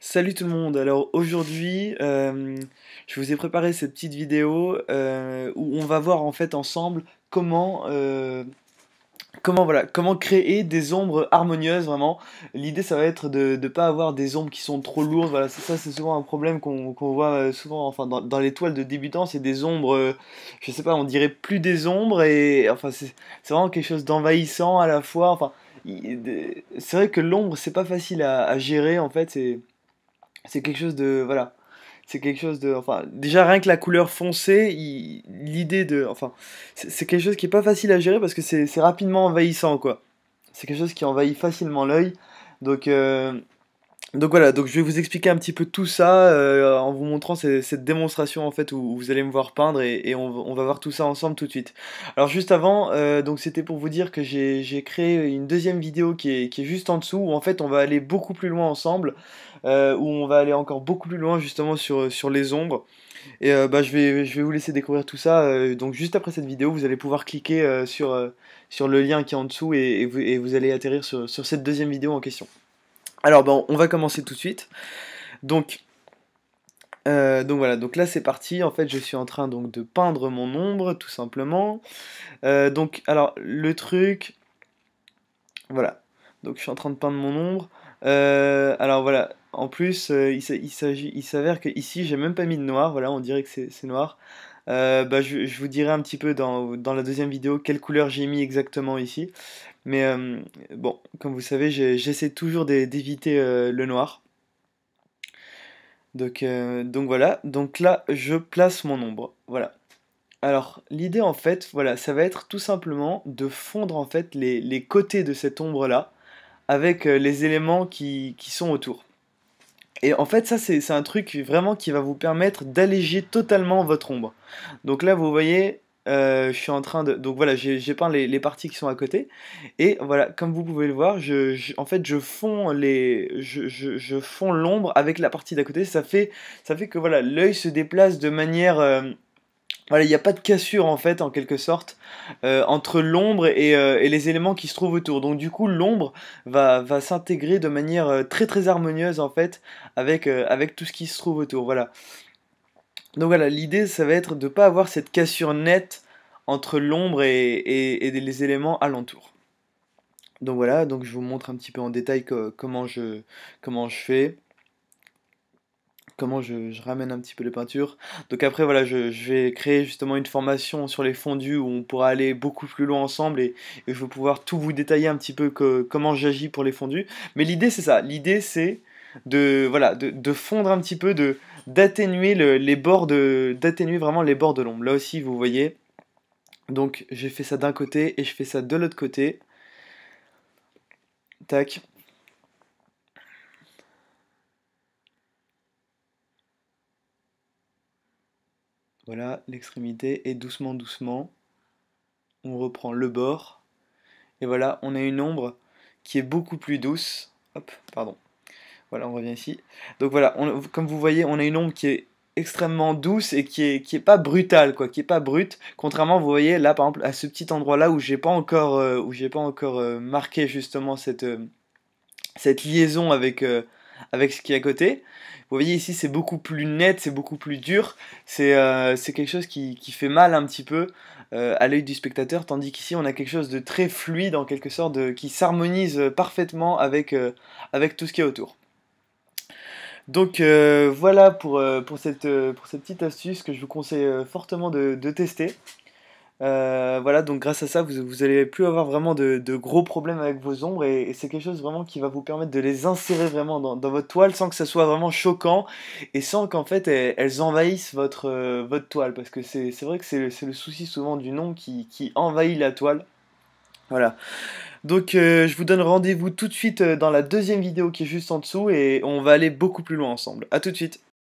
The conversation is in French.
Salut tout le monde, alors aujourd'hui euh, je vous ai préparé cette petite vidéo euh, où on va voir en fait ensemble comment, euh, comment, voilà, comment créer des ombres harmonieuses vraiment. L'idée ça va être de ne pas avoir des ombres qui sont trop lourdes, voilà, ça c'est souvent un problème qu'on voit souvent enfin, dans, les toiles de débutants, c'est des ombres, je sais pas, on dirait plus des ombres et enfin c'est vraiment quelque chose d'envahissant à la fois, enfin c'est vrai que l'ombre c'est pas facile à, à gérer en fait, c'est c'est quelque chose de. Voilà. C'est quelque chose de. Enfin, déjà rien que la couleur foncée, l'idée de. Enfin, c'est quelque chose qui est pas facile à gérer parce que c'est rapidement envahissant, quoi. C'est quelque chose qui envahit facilement l'œil. Donc, euh, donc voilà, donc je vais vous expliquer un petit peu tout ça euh, en vous montrant cette démonstration en fait où, vous allez me voir peindre et, on, va voir tout ça ensemble tout de suite. Alors juste avant, euh, donc c'était pour vous dire que j'ai créé une deuxième vidéo qui est, juste en dessous où en fait on va aller beaucoup plus loin ensemble, euh, où on va aller encore beaucoup plus loin justement sur, les ombres. Et bah, je, vais, je vais vous laisser découvrir tout ça, donc juste après cette vidéo vous allez pouvoir cliquer sur, le lien qui est en dessous et, vous, allez atterrir sur cette deuxième vidéo en question. Alors bon, on va commencer tout de suite. Donc, euh, donc voilà, donc là c'est parti. En fait, je suis en train donc de peindre mon ombre, tout simplement. Euh, donc, alors le truc, voilà. Donc je suis en train de peindre mon ombre. Euh, alors voilà, en plus, euh, il, s'avère que ici, j'ai même pas mis de noir. Voilà, on dirait que c'est, noir. Euh, bah, je, vous dirai un petit peu dans, la deuxième vidéo quelle couleur j'ai mis exactement ici. Mais euh, bon, comme vous savez, j'essaie toujours d'éviter le noir. Donc, voilà, donc là je place mon ombre. Voilà. Alors l'idée en fait, voilà, ça va être tout simplement de fondre en fait les, côtés de cette ombre là avec les éléments qui sont autour. Et en fait, ça, c'est un truc vraiment qui va vous permettre d'alléger totalement votre ombre. Donc là, vous voyez, euh, je suis en train de... Donc voilà, j'ai peint les, parties qui sont à côté. Et voilà, comme vous pouvez le voir, je, en fait, je fonds les, je, l'ombre avec la partie d'à côté. Ça fait, ça fait que voilà, l'œil se déplace de manière... Euh, voilà, il n'y a pas de cassure en fait, en quelque sorte, euh, entre l'ombre euh, et, les éléments qui se trouvent autour. Donc du coup, l'ombre va, s'intégrer de manière euh, très très harmonieuse en fait avec, avec tout ce qui se trouve autour. Voilà. Donc voilà, l'idée ça va être de ne pas avoir cette cassure nette entre l'ombre et, les éléments alentour. Donc voilà, donc je vous montre un petit peu en détail comment, comment je fais comment je, ramène un petit peu les peintures. Donc après, voilà, je, vais créer justement une formation sur les fondus où on pourra aller beaucoup plus loin ensemble et, je vais pouvoir tout vous détailler un petit peu comment j'agis pour les fondus. Mais l'idée, c'est ça. L'idée, c'est de, voilà, de, fondre un petit peu, d'atténuer les bords d'atténuer vraiment les bords de l'ombre. Là aussi, vous voyez. Donc, j'ai fait ça d'un côté et je fais ça de l'autre côté. Tac. Voilà, l'extrémité. Et doucement, doucement, on reprend le bord. Et voilà, on a une ombre qui est beaucoup plus douce. Hop, pardon. Voilà, on revient ici. Donc voilà, comme vous voyez, on a une ombre qui est extrêmement douce et qui est, qui est pas brutale, quoi, qui est pas brute. Contrairement, vous voyez, là, par exemple, à ce petit endroit-là où j'ai pas encore, euh, où j'ai pas encore euh, marqué justement cette, euh, cette liaison avec, avec ce qui est à côté. Vous voyez ici, c'est beaucoup plus net, c'est beaucoup plus dur. C'est euh, quelque chose qui, fait mal un petit peu euh, à l'œil du spectateur, tandis qu'ici, on a quelque chose de très fluide, en quelque sorte, qui s'harmonise parfaitement avec, euh, avec tout ce qui est autour. Donc voilà pour, pour, cette, petite astuce que je vous conseille fortement de tester. Euh, voilà, donc grâce à ça, vous, allez plus avoir vraiment de, gros problèmes avec vos ombres et, c'est quelque chose vraiment qui va vous permettre de les insérer vraiment dans, votre toile sans que ça soit vraiment choquant et sans qu'en fait elles, envahissent votre, euh, votre toile parce que c'est vrai que c'est le, souci souvent du nom qui, envahit la toile. Voilà. Donc euh, je vous donne rendez-vous tout de suite dans la deuxième vidéo qui est juste en dessous et on va aller beaucoup plus loin ensemble. A tout de suite